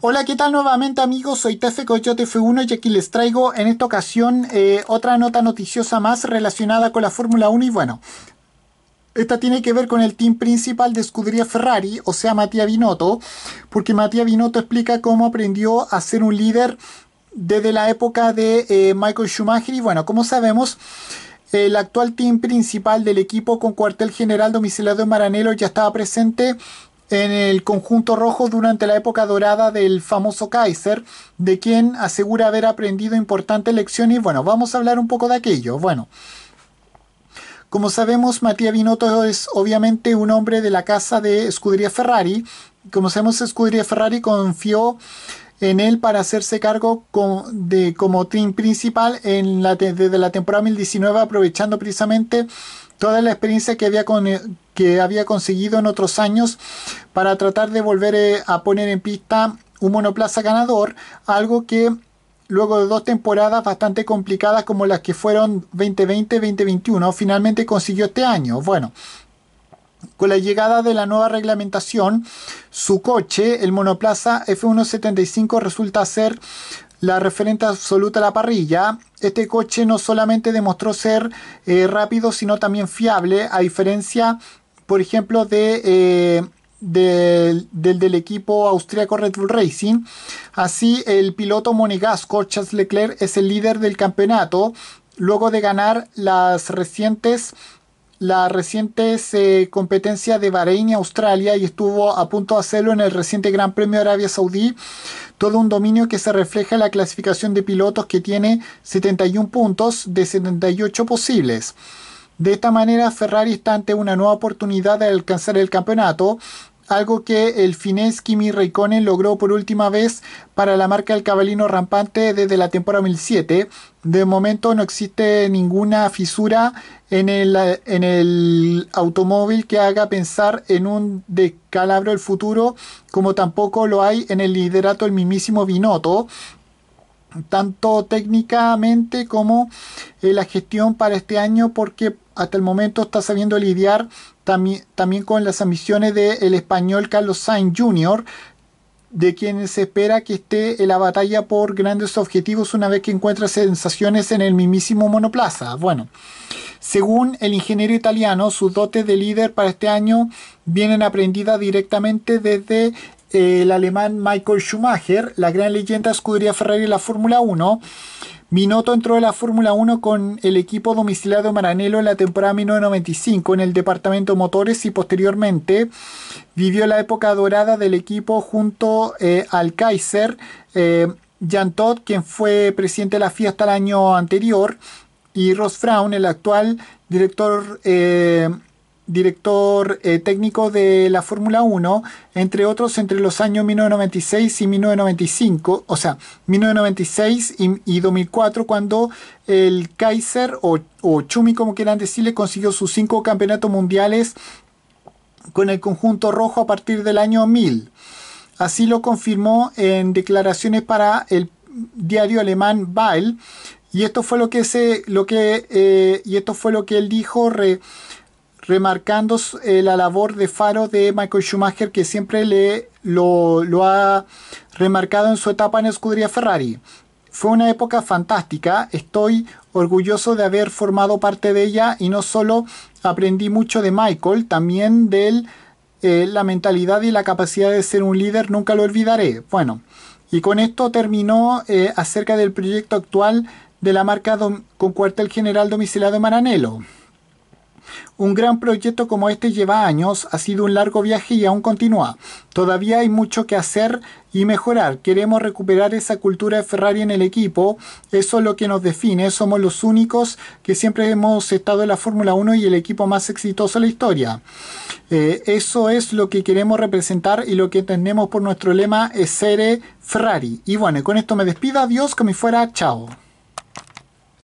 Hola, ¿qué tal nuevamente amigos? Soy Tefe Coyote F1 y aquí les traigo en esta ocasión eh, otra nota noticiosa más relacionada con la Fórmula 1 y bueno, esta tiene que ver con el team principal de escudería Ferrari, o sea, Matías Binotto, porque Matías Binotto explica cómo aprendió a ser un líder desde la época de eh, Michael Schumacher y bueno, como sabemos... El actual team principal del equipo con cuartel general domiciliado en Maranello ya estaba presente en el conjunto rojo durante la época dorada del famoso Kaiser, de quien asegura haber aprendido importantes lecciones. Bueno, vamos a hablar un poco de aquello. Bueno, como sabemos, Matías Binotto es obviamente un hombre de la casa de Escudería Ferrari. Como sabemos, Escudería Ferrari confió en él para hacerse cargo de, como team principal en la, desde la temporada 2019, aprovechando precisamente toda la experiencia que había, eh, que había conseguido en otros años para tratar de volver eh, a poner en pista un monoplaza ganador, algo que luego de dos temporadas bastante complicadas como las que fueron 2020-2021, finalmente consiguió este año. Bueno, con la llegada de la nueva reglamentación, su coche, el monoplaza F175, resulta ser la referente absoluta a la parrilla. Este coche no solamente demostró ser eh, rápido, sino también fiable, a diferencia, por ejemplo, de, eh, del, del equipo austríaco Red Bull Racing. Así, el piloto monegasco Charles Leclerc es el líder del campeonato, luego de ganar las recientes la reciente eh, competencia de Bahrein y Australia y estuvo a punto de hacerlo en el reciente Gran Premio de Arabia Saudí. Todo un dominio que se refleja en la clasificación de pilotos que tiene 71 puntos de 78 posibles. De esta manera, Ferrari está ante una nueva oportunidad de alcanzar el campeonato, algo que el finés Kimi Raikkonen logró por última vez para la marca del cabalino rampante desde la temporada 2007. De momento no existe ninguna fisura en el, automóvil que haga pensar en un descalabro del futuro, como tampoco lo hay en el liderato del mismísimo Binotto, tanto técnicamente como en eh, la gestión para este año, porque hasta el momento está sabiendo lidiar también, con las ambiciones del español Carlos Sainz Jr., de quien se espera que esté en la batalla por grandes objetivos una vez que encuentra sensaciones en el mismísimo monoplaza. Bueno, según el ingeniero italiano, sus dotes de líder para este año vienen aprendidas directamente desde eh, el alemán Michael Schumacher, la gran leyenda escudería Ferrari en la Fórmula 1. Minotto entró en la Fórmula 1 con el equipo domiciliado de Maranello en la temporada 1995 en el departamento motores y posteriormente vivió la época dorada del equipo junto eh, al Kaiser eh, Jan Todd, quien fue presidente de la FIA el año anterior, y Ross Fraun, el actual director eh, director eh, técnico de la Fórmula 1, entre otros entre los años 1996 y 1995, o sea, 1996 y, 2004, cuando el Kaiser o, Chumi, como quieran decirle, consiguió sus cinco campeonatos mundiales con el conjunto rojo a partir del año 1000. Así lo confirmó en declaraciones para el diario alemán BAIL y esto fue lo que se, lo que, eh, y esto fue lo que él dijo remarcando eh, la labor de faro de Michael Schumacher, que siempre lo, ha remarcado en su etapa en escudería Ferrari. Fue una época fantástica, estoy orgulloso de haber formado parte de ella y no solo aprendí mucho de Michael, también de eh, la mentalidad y la capacidad de ser un líder, nunca lo olvidaré. Bueno, y con esto terminó eh, acerca del proyecto actual de la marca con cuartel general domiciliado de Maranello. Un gran proyecto como este lleva años, ha sido un largo viaje y aún continúa. Todavía hay mucho que hacer y mejorar. Queremos recuperar esa cultura de Ferrari en el equipo. Eso es lo que nos define. Somos los únicos que siempre hemos estado en la Fórmula 1 y el equipo más exitoso de la historia. Eh, eso es lo que queremos representar y lo que tenemos por nuestro lema es eh, ser eh, Ferrari. Y bueno, con esto me despido. Adiós, como fuera. Chao.